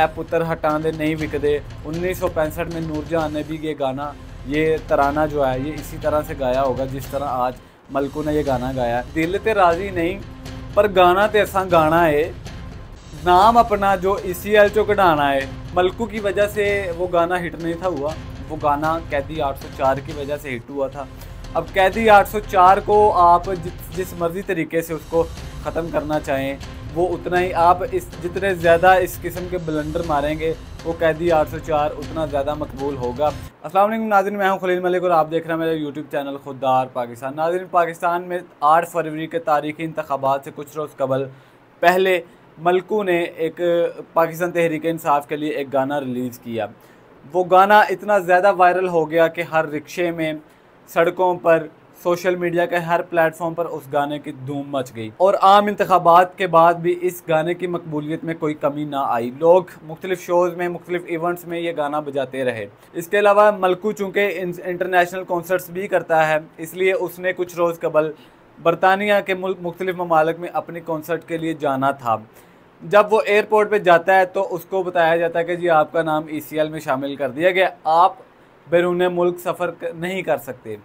ए पुत्र हटां दे नहीं सौ पैंसठ में नूरजहान ने भी ये गाना ये तराना जो है ये इसी तरह से गाया होगा जिस तरह आज मलकू ने ये गाना गाया दिल तो राजी नहीं पर गाना तो ऐसा गाना है नाम अपना जो ई सी एल चो कढ़ाना है मलकू की वजह से वो गाना हिट नहीं था हुआ वो गाना कैदी 804 की वजह से हिट हुआ था अब कैदी 804 को आप जिस मर्ज़ी तरीके से उसको ख़त्म करना चाहें वो उतना ही आप इस जितने ज़्यादा इस किस्म के बलंडर मारेंगे वो कैदी 804 उतना ज़्यादा मकबूल होगा वालेकुम नाजिन मैं हूं खलील मलिक और आप देख रहे हैं मेरा यूट्यूब चैनल खुदार पाकिस्तान नाजिन पाकिस्तान में 8 फरवरी के तारीखी इंतबात से कुछ रोज़ कबल पहले मलकू ने एक पाकिस्तान तहरीक इंसाफ के लिए एक गाना रिलीज़ किया वो गाना इतना ज़्यादा वायरल हो गया कि हर रिक्शे में सड़कों पर सोशल मीडिया के हर प्लेटफॉर्म पर उस गाने की धूम मच गई और आम इंतबात के बाद भी इस गाने की मकबूलियत में कोई कमी ना आई लोग मुख्तलिफ शोज़ में मुख्तलिफ इवेंट्स में ये गाना बजाते रहे इसके अलावा मलकू चूँकि इंटरनेशनल कॉन्सर्ट्स भी करता है इसलिए उसने कुछ रोज़ कबल बरतानिया के मुल्क मुख्तलिफ ममालक में अपनी कॉन्सर्ट के लिए जाना था जब वो एयरपोर्ट पे जाता है तो उसको बताया जाता है कि जी आपका नाम ई e में शामिल कर दिया गया आप बैरून मुल्क सफ़र नहीं कर सकते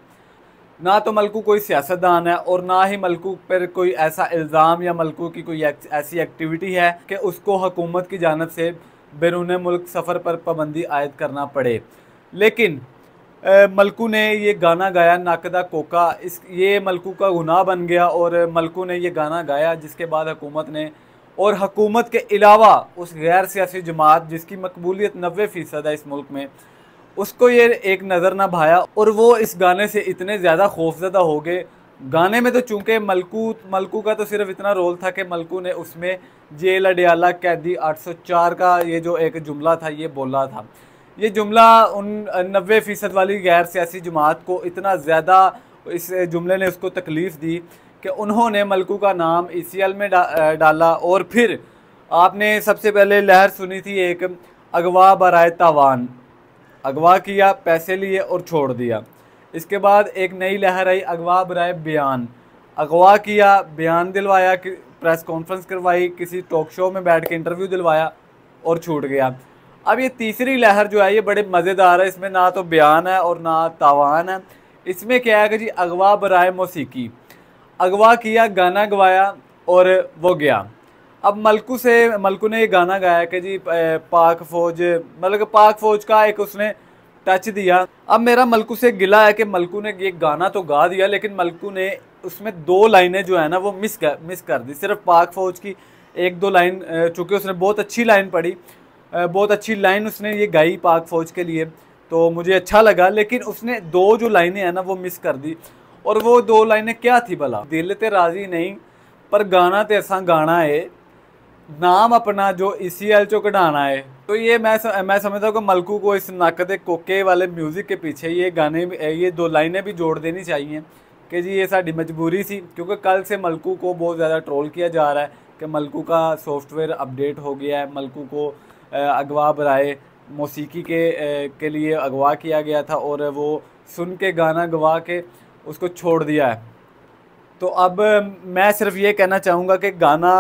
ना तो मलकू कोई सियासतदान है और ना ही मलकू पर कोई ऐसा इल्ज़ाम या मलकू की कोई एक, ऐसी एक्टिविटी है कि उसको हकूमत की जानब से बैरून मुल्क सफ़र पर पाबंदी आयद करना पड़े लेकिन मलकू ने ये गाना गाया नाकदा कोका इस ये मलकू का गुनाह बन गया और मलकू ने ये गाना गाया जिसके बाद हकूमत ने और हकूमत के अलावा उस गैर सियासी जमात जिसकी मकबूलियत नबे फ़ीसद है इस मुल्क में उसको ये एक नज़र ना भाया और वो इस गाने से इतने ज़्यादा खौफजदा हो गए गाने में तो चूंकि मलकू मलकू का तो सिर्फ इतना रोल था कि मलकू ने उसमें जेल अडियाला कैदी 804 का ये जो एक जुमला था ये बोला था ये जुमला उन नबे फ़ीसद वाली गैर सियासी जमात को इतना ज़्यादा इस जुमले ने उसको तकलीफ़ दी कि उन्होंने मलकू का नाम ई सी एल में डा, डाला और फिर आपने सबसे पहले लहर सुनी थी एक अगवा बरए तावान अगवा किया पैसे लिए और छोड़ दिया इसके बाद एक नई लहर आई अगवा बरए बयान अगवा किया बयान दिलवाया कि प्रेस कॉन्फ्रेंस करवाई किसी टॉक शो में बैठ के इंटरव्यू दिलवाया और छूट गया अब ये तीसरी लहर जो है ये बड़े मज़ेदार है इसमें ना तो बयान है और ना तावान है इसमें क्या है कि जी अगवा बरए मौसीकी अगवा किया गाना गवाया और वो गया अब मलकू से मलकू ने ये गाना गाया कि जी पाक फौज मतलब पाक फौज का एक उसने टच दिया अब मेरा मलकू से गिला है कि मलकू ने ये गाना तो गा दिया लेकिन मलकू ने उसमें दो लाइनें जो है ना वो मिस कर मिस कर दी सिर्फ पाक फौज की एक दो लाइन चूँकि उसने बहुत अच्छी लाइन पढ़ी बहुत अच्छी लाइन उसने ये गाई पाक फौज के लिए तो मुझे अच्छा लगा लेकिन उसने दो जो लाइनें हैं ना वो मिस कर दी और वो दो लाइनें क्या थी भला दिल तो राजी नहीं पर गाना तो ऐसा गाना है नाम अपना जो इसी e एल चो कढ़ाना है तो ये मैं मैं समझता हूँ कि मलकू को इस के कोके वाले म्यूज़िक के पीछे ये गाने ये दो लाइनें भी जोड़ देनी चाहिए कि जी ये साड़ी मजबूरी सी क्योंकि कल से मलकू को बहुत ज़्यादा ट्रोल किया जा रहा है कि मलकू का सॉफ्टवेयर अपडेट हो गया है मलकू को अगवा बराए मौसीकी के के लिए अगवा किया गया था और वो सुन के गाना गवा के उसको छोड़ दिया है तो अब मैं सिर्फ ये कहना चाहूँगा कि गाना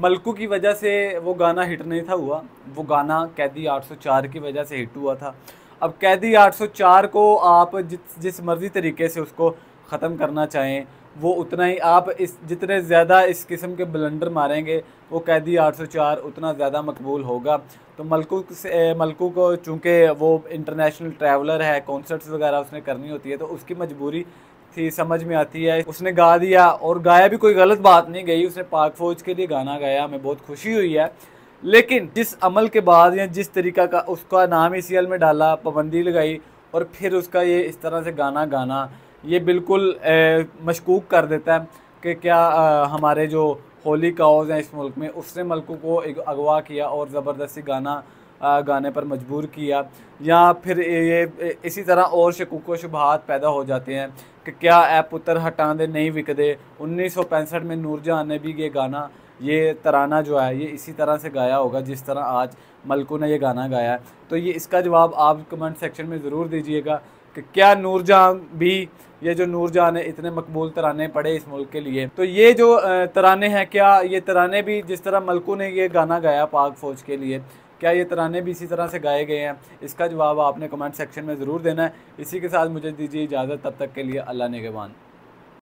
मलकू की वजह से वो गाना हिट नहीं था हुआ वो गाना कैदी 804 की वजह से हिट हुआ था अब कैदी 804 को आप जिस जिस मर्ज़ी तरीके से उसको ख़त्म करना चाहें वो उतना ही आप इस जितने ज़्यादा इस किस्म के बलंडर मारेंगे वो कैदी 804 उतना ज़्यादा मकबूल होगा तो मलकू से मलकू को चूँकि वो इंटरनेशनल ट्रैवलर है कॉन्सर्ट्स वगैरह उसने करनी होती है तो उसकी मजबूरी थी समझ में आती है उसने गा दिया और गाया भी कोई गलत बात नहीं गई उसने पाक फौज के लिए गाना गाया हमें बहुत खुशी हुई है लेकिन जिस अमल के बाद या जिस तरीका का उसका नाम ही सीएल में डाला पाबंदी लगाई और फिर उसका ये इस तरह से गाना गाना ये बिल्कुल ए, मशकूक कर देता है कि क्या आ, हमारे जो होली काउज हैं इस मुल्क में उसने मलकों को अगवा किया और ज़बरदस्ती गाना गाने पर मजबूर किया या फिर ये इसी तरह और शकूक व पैदा हो जाते हैं कि क्या ऐ पुत्र हटा दे नहीं विकदे उन्नीस सौ पैंसठ में नूरजहाँ ने भी ये गाना ये तराना जो है ये इसी तरह से गाया होगा जिस तरह आज मलकू ने ये गाना गाया है तो ये इसका जवाब आप कमेंट सेक्शन में ज़रूर दीजिएगा कि क्या नूरजहाँ भी ये जो नूरजहाँ ने इतने मकबूल तराने पढ़े इस मुल्क के लिए तो ये जो तराने हैं क्या ये तराने भी जिस तरह मलकू ने ये गाना गाया पाक फ़ौज के लिए क्या ये तराने भी इसी तरह से गाए गए हैं इसका जवाब आपने कमेंट सेक्शन में ज़रूर देना है इसी के साथ मुझे दीजिए इजाज़त तब तक के लिए अल्लाह नेगवान